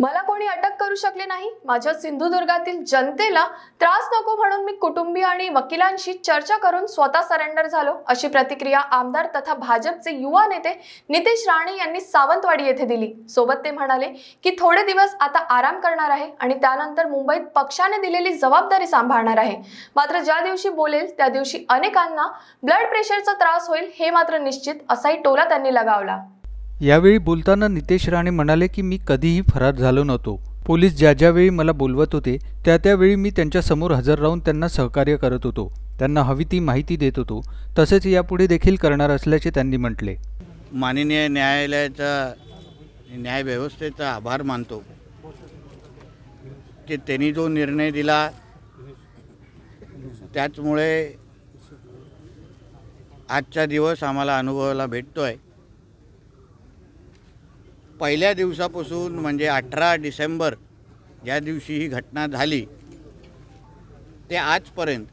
मला कोणी अटक करू शकले नाही माझ्या सिंधुदुर्गातील जनतेला त्रास नको म्हणून मी कुटुंबीय आणि वकिलांशी चर्चा करून स्वतः सरेंडर झालो अशी प्रतिक्रिया आमदार तथा भाजपचे युवा नेते नितेश राणे यांनी सावंतवाडी येथे दिली सोबत ते म्हणाले की थोडे दिवस आता आराम करणार आहे आणि त्यानंतर मुंबईत पक्षाने दिलेली जबाबदारी सांभाळणार आहे मात्र ज्या दिवशी बोलेल त्या दिवशी अनेकांना ब्लड प्रेशरचा त्रास होईल हे मात्र निश्चित असाही टोला त्यांनी लगावला यावेळी बोलताना नितेश राणे म्हणाले की मी कधीही फरार झालो नव्हतो पोलीस ज्या ज्यावेळी मला बोलवत होते त्या त्यावेळी मी त्यांच्यासमोर हजर राहून त्यांना सहकार्य करत होतो त्यांना हवी ती माहिती देत होतो तसेच यापुढे देखील करणार असल्याचे त्यांनी म्हटले माननीय न्यायालयाचा न्यायव्यवस्थेचा आभार मानतो की त्यांनी जो निर्णय दिला त्याचमुळे आजचा दिवस आम्हाला अनुभवाला भेटतो आहे पहिल्या दिवसापासून म्हणजे अठरा डिसेंबर ज्या दिवशी ही घटना झाली ते आजपर्यंत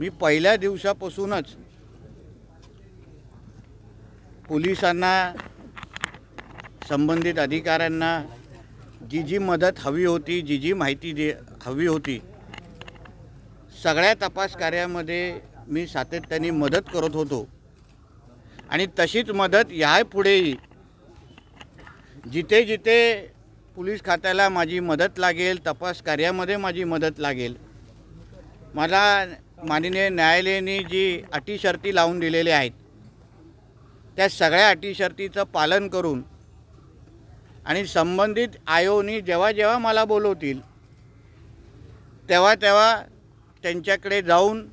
मी पहिल्या दिवसापासूनच पोलिसांना संबंधित अधिकाऱ्यांना जी जी मदत हवी होती जी जी माहिती दे हवी होती सगळ्या तपास कार्यामध्ये मी सातत्याने मदत करत होतो आणि तशीच मदत पुढेही जिथे जिथे पोलीस खात्याला माझी मदत लागेल तपास कार्यामध्ये माझी मदत लागेल मला माननीय न्यायालयाने जी अटी शर्ती लावून दिलेल्या आहेत त्या सगळ्या अटी शर्तीचं पालन करून आणि संबंधित आयोनी जेव्हा जेव्हा मला बोलवतील तेव्हा तेव्हा त्यांच्याकडे जाऊन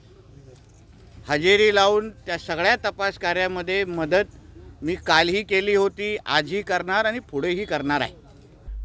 हजेरी लावून त्या सगळ्या तपास कार्यामध्ये मदत मी कालही केली होती आजही करणार आणि पुढेही करणार आहे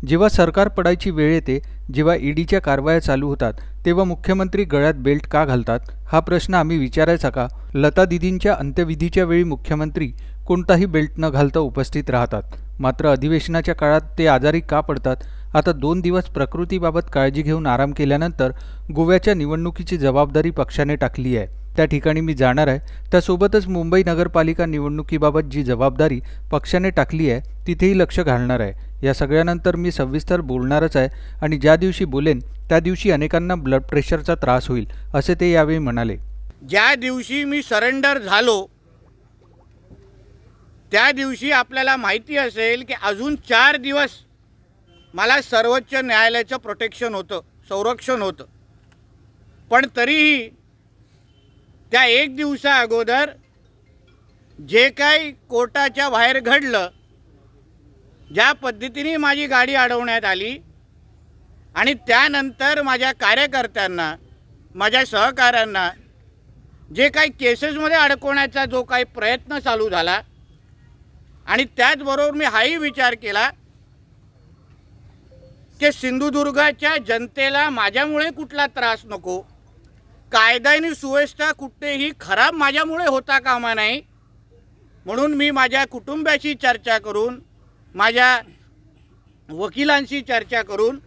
जेव्हा सरकार पडायची वेळ येते जेव्हा ईडीच्या कारवाया चालू होतात तेव्हा मुख्यमंत्री गळ्यात बेल्ट का घालतात हा प्रश्न आम्ही विचारायचा का लता दिदींच्या अंत्यविधीच्या वेळी मुख्यमंत्री कोणताही बेल्ट न घालता उपस्थित राहतात मात्र अधिवेशनाच्या काळात ते आजारी का पडतात आता दोन दिवस प्रकृतीबाबत काळजी घेऊन आराम केल्यानंतर गोव्याच्या निवडणुकीची जबाबदारी पक्षाने टाकली आहे त्या ठिकाणी मी जाणार आहे त्यासोबतच मुंबई नगरपालिका निवडणुकीबाबत जी जबाबदारी पक्षाने टाकली आहे तिथेही लक्ष घालणार आहे या सगळ्यानंतर मी सविस्तर बोलणारच आहे आणि ज्या दिवशी बोलेन त्या दिवशी अनेकांना ब्लड प्रेशरचा त्रास होईल असे ते यावेळी म्हणाले ज्या दिवशी मी सरेंडर झालो त्या दिवशी आपल्याला माहिती असेल की अजून चार दिवस मला सर्वोच्च न्यायालयाचं प्रोटेक्शन होतं संरक्षण होतं पण तरीही त्या एक दिवसा अगोदर जे काही कोर्टाच्या बाहेर घडलं ज्या पद्धतीने माझी गाडी अडवण्यात आली आणि त्यानंतर माझ्या कार्यकर्त्यांना माझ्या सहकाऱ्यांना जे काही केसेसमध्ये अडकवण्याचा जो काही प्रयत्न चालू झाला आणि त्याचबरोबर मी हाही विचार केला की सिंधुदुर्गाच्या जनतेला माझ्यामुळे कुठला त्रास नको आणि सुव्यवस्था कुठेही खराब माझ्यामुळे होता कामा नाही म्हणून मी माझ्या कुटुंबाशी चर्चा करून माझ्या वकिलांशी चर्चा करून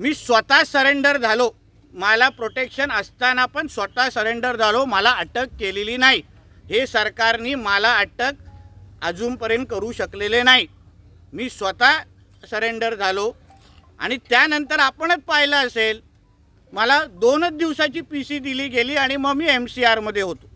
मी स्वतः सरेंडर झालो मला प्रोटेक्शन असताना पण स्वतः सरेंडर झालो मला अटक केलेली नाही हे सरकारने मला अटक अजूनपर्यंत करू शकलेले नाही मी स्वतः सरेंडर झालो आणि त्यानंतर आपणच पाहिलं असेल मला दोनच दिवसाची पी सी दिली गेली आणि मग मी एम सी आरमध्ये होतो